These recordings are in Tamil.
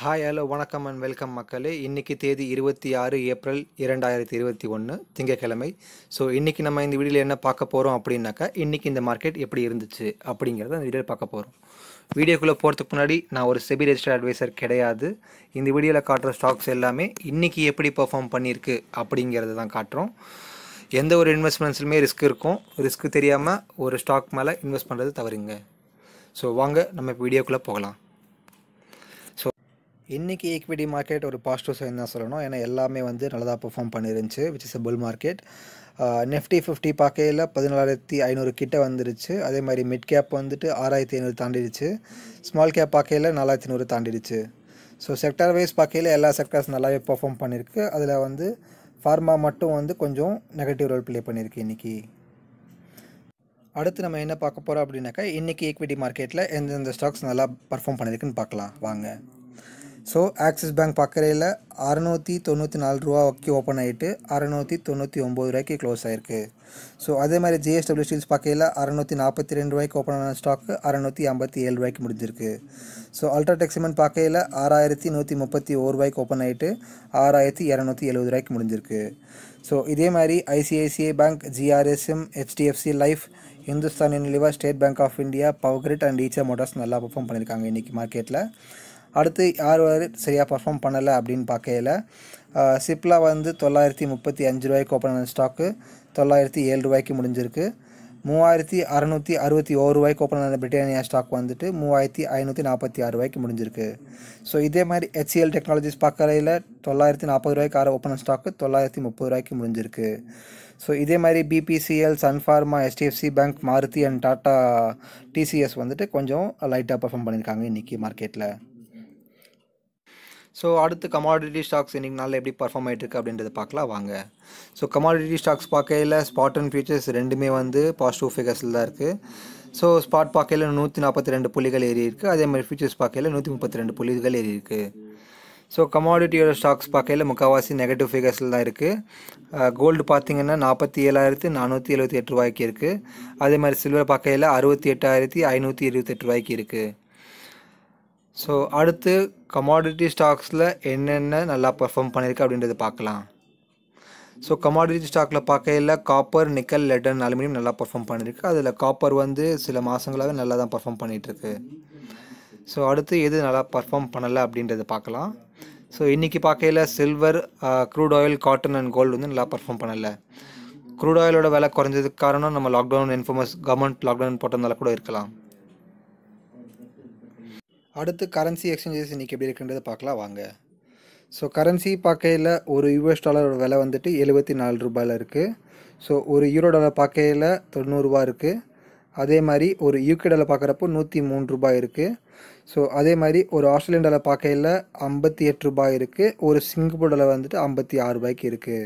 ஹாய் ஹலோ வணக்கம் அண்ட் வெல்கம் மக்களே இன்றைக்கி தேதி இருபத்தி ஆறு ஏப்ரல் இரண்டாயிரத்தி இருபத்தி ஒன்று திங்கக்கிழமை ஸோ இன்றைக்கி நம்ம இந்த வீடியோவில் என்ன பார்க்க போகிறோம் அப்படின்னாக்கா இன்றைக்கி இந்த மார்க்கெட் எப்படி இருந்துச்சு அப்படிங்கிறத இந்த வீடியோவில் பார்க்க போகிறோம் வீடியோக்குள்ளே போகிறதுக்கு முன்னாடி நான் ஒரு செபி ரெஜிஸ்டர் அட்வைசர் கிடையாது இந்த வீடியோவில் காட்டுற ஸ்டாக்ஸ் எல்லாமே இன்றைக்கி எப்படி பர்ஃபார்ம் பண்ணியிருக்கு அப்படிங்கிறத தான் காட்டுறோம் எந்த ஒரு இன்வெஸ்ட்மெண்ட்ஸ்லையுமே ரிஸ்க் இருக்கும் ரிஸ்க் தெரியாமல் ஒரு ஸ்டாக் மேலே இன்வெஸ்ட் பண்ணுறது தவறுங்க ஸோ வாங்க நம்ம வீடியோக்குள்ளே போகலாம் இன்றைக்கி ஈக்விட்டி மார்க்கெட் ஒரு பாசிட்டிவ் சைன் தான் சொல்லணும் ஏன்னா எல்லாமே வந்து நல்லதாக பர்ஃபார்ம் பண்ணிருந்துச்சு which is a bull market Nifty fifty பார்க்கையில் பதினாலாயிரத்தி ஐநூறு கிட்டே வந்துருச்சு அதே மாதிரி மிட் கேப் வந்துட்டு ஆறாயிரத்தி ஐநூறு தாண்டிடுச்சு ஸ்மால் கேப் பார்க்கையில் நாலாயிரத்தி நூறு தாண்டிடுச்சு ஸோ செக்டர் வைஸ் பார்க்கையில் எல்லா செக்டர்ஸ் நல்லாவே பர்ஃபார்ம் பண்ணியிருக்கு அதில் வந்து ஃபார்மா மட்டும் வந்து கொஞ்சம் நெகட்டிவ் ரோல் ப்ளே பண்ணியிருக்கு இன்றைக்கி அடுத்து நம்ம என்ன பார்க்க போகிறோம் அப்படின்னாக்கா இன்றைக்கி ஈக்விட்டி மார்க்கெட்டில் எந்தெந்த ஸ்டாக்ஸ் நல்லா பர்ஃபார்ம் பண்ணியிருக்குன்னு பார்க்கலாம் வாங்க ஸோ ஆக்சிஸ் பேங்க் பக்கரையில் அறநூற்றி தொண்ணூற்றி நாலு ரூபா வரைக்கும் ஓப்பன் ஆகிட்டு அறநூற்றி தொண்ணூற்றி ஒம்பது ரூபாய்க்கு க்ளோஸ் ஆயிருக்கு ஸோ அதே மாதிரி ஜிஎஸ்டபிள்யூ ஸ்டீல்ஸ் பார்க்கையில் அறநூற்றி நாற்பத்தி ரெண்டு ரூபாய்க்கு ஓப்பன் ஆன ஸ்டாக்கு அறநூற்றி ஐம்பத்தி ஏழு ரூபாய்க்கு முடிஞ்சிருக்கு ஸோ அல்ட்ராடெக் சிமெண்ட் பார்க்கையில் ஆறாயிரத்தி நூற்றி முப்பத்தி ஒரு ரூபாய்க்கு ஓப்பன் ஆகிட்டு ஆறாயிரத்தி இரநூத்தி எழுபது ரூபாய்க்கு முடிஞ்சிருக்கு ஸோ இதே மாதிரி ICICI bank GRSM HDFC life Hindustan Unilever State Bank of India power and Eicher motors நல்லா பர்ஃபார்ம் பண்ணியிருக்காங்க இன்றைக்கி மார்க்கெட்டில் அடுத்து யார் சரியாக பர்ஃபார்ம் பண்ணலை அப்படின்னு பார்க்கையில் சிப்லா வந்து தொள்ளாயிரத்தி முப்பத்தி அஞ்சு ரூபாய்க்கு ஓப்பன் ஆன ஸ்டாக்கு தொள்ளாயிரத்தி ஏழு ரூபாய்க்கு முடிஞ்சிருக்கு மூவாயிரத்தி அறநூற்றி அறுபத்தி ஓரு ரூபாய்க்கு ஓப்பன் ஆன பிரிட்டானியா ஸ்டாக் வந்துட்டு மூவாயிரத்தி ஐநூற்றி நாற்பத்தி ஆறு ரூபாய்க்கு முடிஞ்சிருக்கு ஸோ இதே மாதிரி ஹெச்சிஎல் டெக்னாலஜிஸ் பார்க்கறையில் தொள்ளாயிரத்தி நாற்பது ரூபாய்க்கு ஆறு ஓப்பன் ஸ்டாக்கு தொள்ளாயிரத்தி முப்பது ரூபாய்க்கு முடிஞ்சிருக்கு ஸோ இதே மாதிரி BPCL Sun Pharma HDFC bank Maruti and Tata TCS வந்துட்டு கொஞ்சம் லைட்டாக பர்ஃபார்ம் பண்ணியிருக்காங்க இன்றைக்கி மார்க்கெட்டில் ஸோ அடுத்து கமாடிட்டி ஸ்டாக்ஸ் இன்றைக்கி நாளில் எப்படி பர்ஃபார்ம் ஆகிட்டுருக்கு அப்படின்றத பார்க்கலாம் வாங்க ஸோ கமாடிட்டி ஸ்டாக்ஸ் பார்க்கையில் ஸ்பாட் அண்ட் ஃபியூச்சர்ஸ் ரெண்டுமே வந்து பாசிட்டிவ் ஃபிகர்ஸில் தான் இருக்குது ஸோ ஸ்பாட் பார்க்கையில் நூற்றி நாற்பத்தி ரெண்டு புள்ளிகள் ஏறி இருக்குது அதே மாதிரி ஃபியூச்சர்ஸ் பார்க்கையில் நூற்றி முப்பத்தி ரெண்டு புள்ளிகள் ஏறி இருக்குது ஸோ கமாடிட்டியோட ஸ்டாக்ஸ் பார்க்கையில் முக்கால்வாசி நெகட்டிவ் ஃபிகர்ஸில் தான் இருக்குது கோல்டு பார்த்திங்கன்னா நாற்பத்தி ஏழாயிரத்து நானூற்றி எழுபத்தி எட்டு ரூபாய்க்கு இருக்குது அதே மாதிரி சில்வர் பார்க்கையில் அறுபத்தி எட்டாயிரத்தி ஐநூற்றி இருபத்தெட்டு ரூபாய்க்கு இருக்குது ஸோ அடுத்து கமாடிட்டி ஸ்டாக்ஸில் என்னென்ன நல்லா பர்ஃபார்ம் பண்ணியிருக்கு அப்படின்றத பார்க்கலாம் ஸோ கமாடிட்டி ஸ்டாக்கில் பார்க்கையில் காப்பர் நிக்கல் லெட்டன் அலுமினியம் நல்லா பர்ஃபார்ம் பண்ணியிருக்கு அதில் காப்பர் வந்து சில மாதங்களாகவே நல்லா தான் பர்ஃபார்ம் பண்ணிகிட்ருக்கு ஸோ அடுத்து எது நல்லா பர்ஃபார்ம் பண்ணலை அப்படின்றத பார்க்கலாம் ஸோ இன்றைக்கி பார்க்கையில் silver crude oil cotton and gold வந்து நல்லா பர்ஃபார்ம் பண்ணலை க்ரூட் ஆயிலோட விலை குறைஞ்சதுக்கு காரணம் நம்ம லாக்டவுன் இன்ஃபர்மஸ் கவர்மெண்ட் லாக்டவுன் போட்டதுனால கூட இருக்கலாம் அடுத்து கரன்சி எக்ஸ்சேஞ்சஸ் இன்றைக்கி எப்படி இருக்குன்றதை பார்க்கலாம் வாங்க ஸோ கரன்சி பார்க்கையில் ஒரு யூஎஸ் டாலரோட விலை வந்துட்டு எழுபத்தி நாலு ரூபாயில் இருக்குது ஸோ ஒரு யூரோ டாலர் பார்க்கையில் தொண்ணூறுரூவா இருக்குது அதே மாதிரி ஒரு யூகே டாலர் பார்க்குறப்போ நூற்றி மூணு ரூபாய் இருக்குது ஸோ அதே மாதிரி ஒரு ஆஸ்திரேலியன் டாலர் பார்க்கையில் ஐம்பத்தி எட்டு ரூபாய் இருக்குது ஒரு சிங்கப்பூர் டாலர் வந்துட்டு ஐம்பத்தி ஆறு ரூபாய்க்கு இருக்குது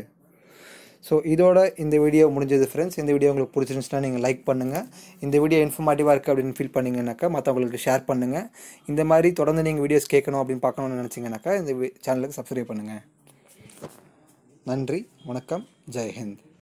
ஸோ இதோட இந்த வீடியோ முடிஞ்சது ஃப்ரெண்ட்ஸ் இந்த வீடியோ உங்களுக்கு பிடிச்சிருந்துச்சுன்னா நீங்கள் லைக் பண்ணுங்கள் இந்த வீடியோ இன்ஃபர்மேட்டிவாக இருக்குது அப்படின்னு ஃபீல் பண்ணிங்கனாக்கா மற்றவங்களுக்கு ஷேர் பண்ணுங்கள் இந்த மாதிரி தொடர்ந்து நீங்கள் வீடியோஸ் கேட்கணும் அப்படின்னு பார்க்கணும்னு நினச்சிங்கனாக்கா இந்த சேனலுக்கு சப்ஸ்கிரைப் பண்ணுங்கள் நன்றி வணக்கம் ஜெய்ஹிந்த்